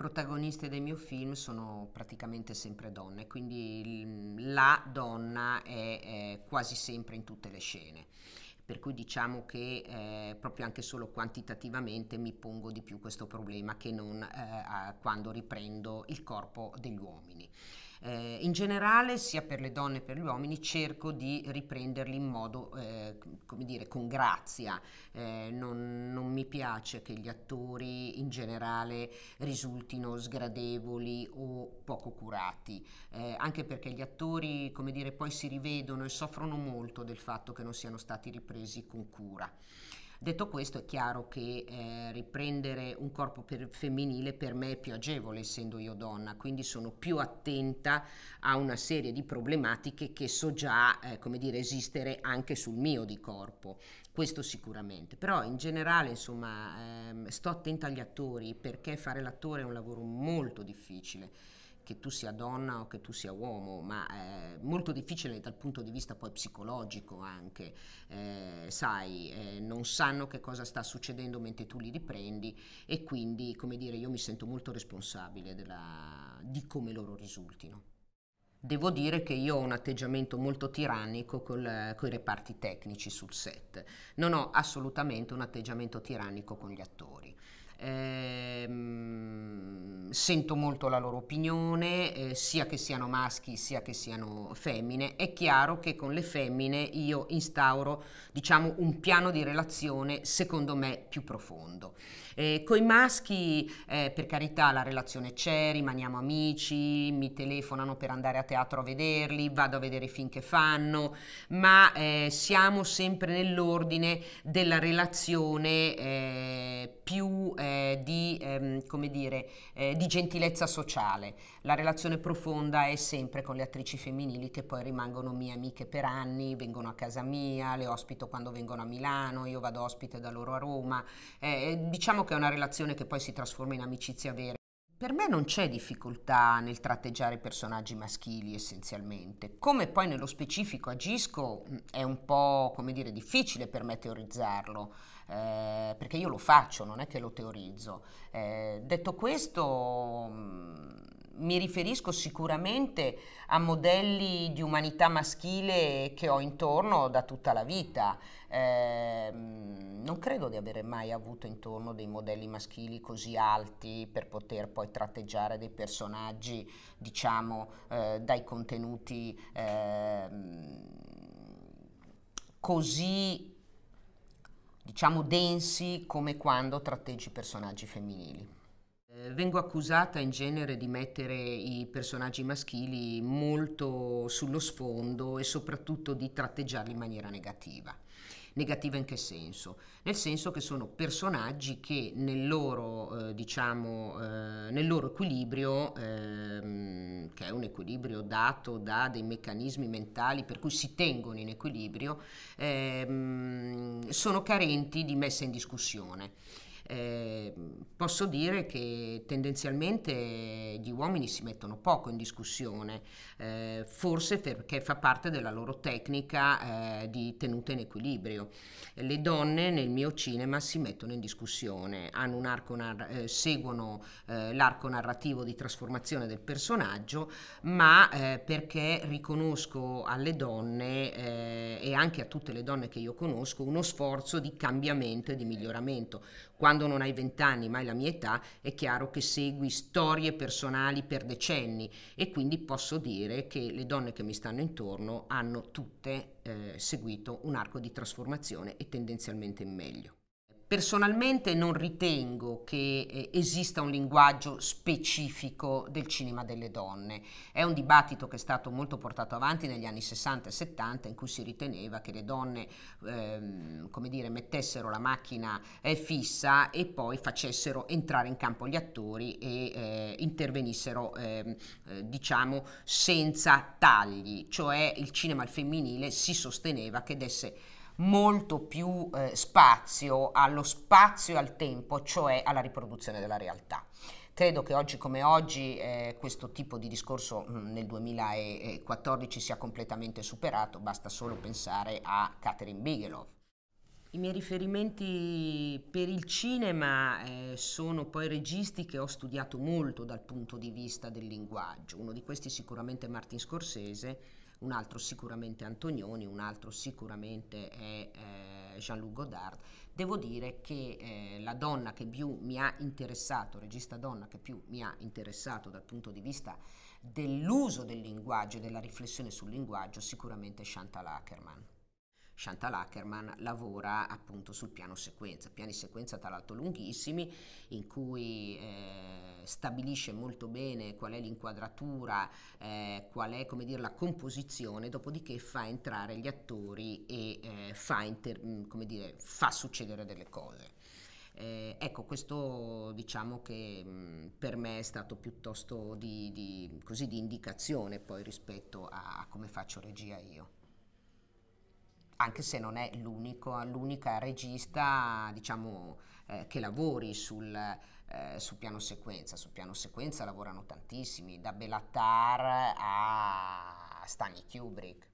protagoniste del mio film sono praticamente sempre donne, quindi la donna è, è quasi sempre in tutte le scene per cui diciamo che eh, proprio anche solo quantitativamente mi pongo di più questo problema che non eh, quando riprendo il corpo degli uomini in generale, sia per le donne che per gli uomini, cerco di riprenderli in modo, eh, come dire, con grazia. Eh, non, non, mi piace che gli attori in generale risultino sgradevoli o poco curati, eh, anche perché gli attori, come dire, poi si rivedono e soffrono molto del fatto che non siano stati ripresi con cura. Detto questo è chiaro che eh, riprendere un corpo per femminile per me è più agevole essendo io donna, quindi sono più attenta a una serie di problematiche che so già, eh, come dire, esistere anche sul mio di corpo questo sicuramente, però in generale insomma ehm, sto attenta agli attori perché fare l'attore è un lavoro molto difficile che tu sia donna o che tu sia uomo, ma è eh, molto difficile dal punto di vista poi psicologico anche, eh, sai, eh, non sanno che cosa sta succedendo mentre tu li riprendi e quindi, come dire, io mi sento molto responsabile della, di come loro risultino. Devo dire che io ho un atteggiamento molto tirannico con i reparti tecnici sul set, non ho assolutamente un atteggiamento tirannico con gli attori. Eh, sento molto la loro opinione, eh, sia che siano maschi sia che siano femmine. È chiaro che con le femmine io instauro, diciamo, un piano di relazione secondo me più profondo. Eh, con i maschi, eh, per carità, la relazione c'è, rimaniamo amici, mi telefonano per andare a teatro a vederli, vado a vedere finché fanno, ma eh, siamo sempre nell'ordine della relazione eh, più eh, di, ehm, come dire, di gentilezza sociale. La relazione profonda è sempre con le attrici femminili che poi rimangono mie amiche per anni, vengono a casa mia, le ospito quando vengono a Milano, io vado ospite da loro a Roma. Eh, eh diciamo che è una relazione che poi si trasforma in amicizia vera. Per me non c'è difficoltà nel tratteggiare personaggi maschili essenzialmente. Come poi nello specifico agisco mm, è un po', come dire, difficile per me teorizzarlo eh, perché io lo faccio, non è che lo teorizzo. Eh, detto questo, mm, mi riferisco sicuramente a modelli di umanità maschile che ho intorno da tutta la vita. Eh, non credo di avere mai avuto intorno dei modelli maschili così alti per poter poi tratteggiare dei personaggi, diciamo, eh, dai contenuti eh, così diciamo densi come quando tratteggi personaggi femminili. Eh, vengo accusata in genere di mettere i personaggi maschili molto sullo sfondo e soprattutto di tratteggiarli in maniera negativa. Negativa in che senso? Nel senso che sono personaggi che nel loro, eh, diciamo, eh, nel loro equilibrio eh, che è un equilibrio dato da dei meccanismi mentali per cui si tengono in equilibrio, ehm, sono carenti di messa in discussione eh, posso dire che tendenzialmente gli uomini si mettono poco in discussione, eh, forse perché fa parte della loro tecnica eh, di tenuta in equilibrio. Le donne nel mio cinema si mettono in discussione, nar- eh, seguono eh, l'arco narrativo di trasformazione del personaggio, ma eh, perché riconosco alle donne e anche a tutte le donne che io conosco uno sforzo di cambiamento e di miglioramento. Quando non hai vent'anni, ma hai la mia età, è chiaro che segui storie personali per decenni e quindi posso dire che le donne che mi stanno intorno hanno tutte eh, seguito un arco di trasformazione e tendenzialmente in meglio. Personalmente non ritengo che eh, esista un linguaggio specifico del cinema delle donne. È un dibattito che è stato molto portato avanti negli anni 60 e 70 in cui si riteneva che le donne ehm, come dire, mettessero la macchina eh, fissa e poi facessero entrare in campo gli attori e eh, intervenissero ehm, eh, diciamo senza tagli, cioè il cinema al femminile si sosteneva che desse molto più eh, spazio allo spazio e al tempo, cioè alla riproduzione della realtà. Credo che oggi come oggi eh, questo tipo di discorso mh, mm, nel 2014 sia completamente superato, basta solo pensare a Catherine Bigelow. I miei riferimenti per il cinema eh, sono poi registi che ho studiato molto dal punto di vista del linguaggio. Uno di questi è sicuramente Martin Scorsese, un altro sicuramente Antonioni, un altro sicuramente è eh, Jean-Luc Godard. Devo dire che eh, la donna che più mi ha interessato, regista donna che più mi ha interessato dal punto di vista dell'uso del linguaggio e della riflessione sul linguaggio, sicuramente è Chantal Ackerman. Chantal Ackerman lavora appunto sul piano sequenza, piani sequenza tra l'altro lunghissimi in cui eh, stabilisce molto bene qual è l'inquadratura, eh, qual è come dire, la composizione, dopodiché fa entrare gli attori e eh, fa, mm, come dire, fa succedere delle cose. Eh, ecco, questo diciamo che mh, mm, per me è stato piuttosto di, di, così, di indicazione poi rispetto a, a come faccio regia io anche se non è l'unica regista diciamo, eh, che lavori sul, eh, sul, piano sequenza. Sul piano sequenza lavorano tantissimi, da Belattar a Stanley Kubrick.